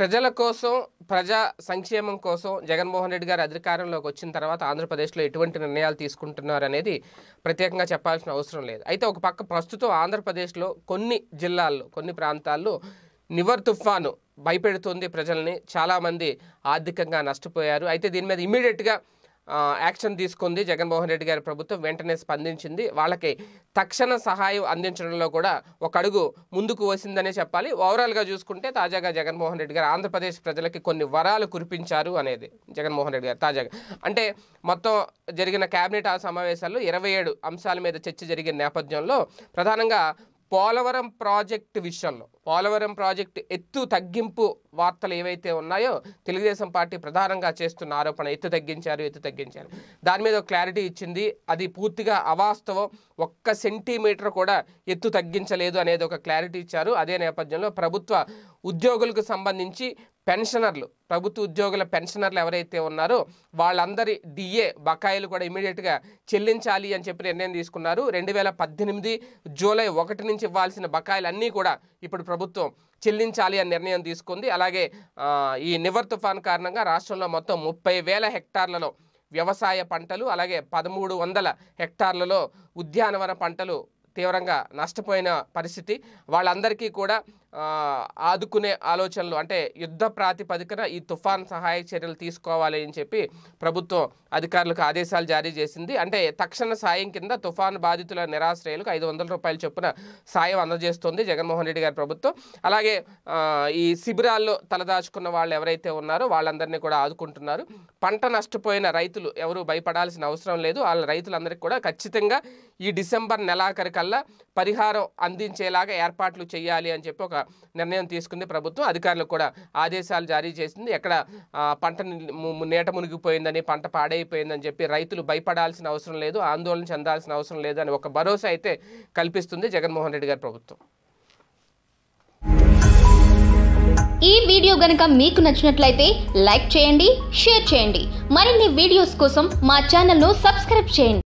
ప్రజల కోసం ప్రజా సంక్షేమం కోసం జగన్మోహన్ రెడ్డి గారు అధికారంలోకి వచ్చిన తర్వాత ఆంధ్రప్రదేశ్లో ఎటువంటి నిర్ణయాలు తీసుకుంటున్నారు అనేది ప్రత్యేకంగా చెప్పాల్సిన అవసరం లేదు అయితే ఒక పక్క ప్రస్తుతం ఆంధ్రప్రదేశ్లో కొన్ని జిల్లాల్లో కొన్ని ప్రాంతాల్లో నివర్ తుఫాను భయపెడుతుంది ప్రజల్ని చాలామంది ఆర్థికంగా నష్టపోయారు అయితే దీని మీద ఇమీడియట్గా యాక్షన్ తీసుకుంది జగన్మోహన్ రెడ్డి గారి ప్రభుత్వం వెంటనే స్పందించింది వాళ్ళకి తక్షణ సహాయం అందించడంలో కూడా ఒక అడుగు ముందుకు వసిందనే చెప్పాలి ఓవరాల్గా చూసుకుంటే తాజాగా జగన్మోహన్ రెడ్డి గారు ఆంధ్రప్రదేశ్ ప్రజలకి కొన్ని వరాలు కురిపించారు అనేది జగన్మోహన్ రెడ్డి గారు తాజాగా అంటే మొత్తం జరిగిన కేబినెట్ ఆ సమావేశాల్లో ఇరవై ఏడు అంశాల మీద చర్చ జరిగిన నేపథ్యంలో ప్రధానంగా పోలవరం ప్రాజెక్టు విషయంలో పోలవరం ప్రాజెక్టు ఎత్తు తగ్గింపు వార్తలు ఏవైతే ఉన్నాయో తెలుగుదేశం పార్టీ ప్రధానంగా చేస్తున్న ఆరోపణ ఎత్తు తగ్గించారు ఎత్తు తగ్గించారు దాని మీద క్లారిటీ ఇచ్చింది అది పూర్తిగా అవాస్తవం ఒక్క సెంటీమీటర్ కూడా ఎత్తు తగ్గించలేదు అనేది ఒక క్లారిటీ ఇచ్చారు అదే నేపథ్యంలో ప్రభుత్వ ఉద్యోగులకు సంబంధించి పెన్షనర్లు ప్రభుత్వ ఉద్యోగుల పెన్షనర్లు ఎవరైతే ఉన్నారో వాళ్ళందరి డిఏ బకాయిలు కూడా ఇమీడియట్గా చెల్లించాలి అని చెప్పి నిర్ణయం తీసుకున్నారు రెండు వేల పద్దెనిమిది జూలై ఒకటి నుంచి ఇవ్వాల్సిన బకాయిలన్నీ కూడా ఇప్పుడు ప్రభుత్వం చెల్లించాలి అని నిర్ణయం తీసుకుంది అలాగే ఈ నివర్ తుఫాన్ కారణంగా రాష్ట్రంలో మొత్తం ముప్పై వేల హెక్టార్లలో వ్యవసాయ పంటలు అలాగే పదమూడు వందల హెక్టార్లలో ఉద్యానవన పంటలు తీవ్రంగా నష్టపోయిన పరిస్థితి వాళ్ళందరికీ కూడా ఆదుకునే ఆలోచనలు అంటే యుద్ధ ప్రాతిపదికన ఈ తుఫాన్ సహాయ చర్యలు తీసుకోవాలి అని చెప్పి ప్రభుత్వం అధికారులకు ఆదేశాలు జారీ చేసింది అంటే తక్షణ సాయం కింద తుఫాన్ బాధితుల నిరాశ్రయులకు ఐదు వందల రూపాయల చొప్పున సాయం అందజేస్తుంది జగన్మోహన్ రెడ్డి గారి ప్రభుత్వం అలాగే ఈ శిబిరాల్లో తలదాచుకున్న వాళ్ళు ఎవరైతే ఉన్నారో వాళ్ళందరినీ కూడా ఆదుకుంటున్నారు పంట నష్టపోయిన రైతులు ఎవరు భయపడాల్సిన అవసరం లేదు వాళ్ళ రైతులందరికీ కూడా ఖచ్చితంగా ఈ డిసెంబర్ నెలాఖరి వల్ల పరిహారం అందించేలాగా ఏర్పాట్లు చేయాలి అని చెప్పి ఒక నిర్ణయం తీసుకుంది ప్రభుత్వం అధికారులకు కూడా ఆదేశాలు జారీ చేసింది ఎక్కడ పంట నేట మునిగిపోయిందని పంట పాడైపోయిందని చెప్పి రైతులు భయపడాల్సిన అవసరం లేదు ఆందోళన చెందాల్సిన అవసరం లేదు అని ఒక భరోసా అయితే కల్పిస్తుంది జగన్మోహన్ రెడ్డి గారి ప్రభుత్వం ఈ వీడియో గనక మీకు నచ్చినట్లయితే లైక్ చేయండి షేర్ చేయండి మరిన్ని వీడియోస్ కోసం మా ఛానల్ను సబ్స్క్రైబ్ చేయండి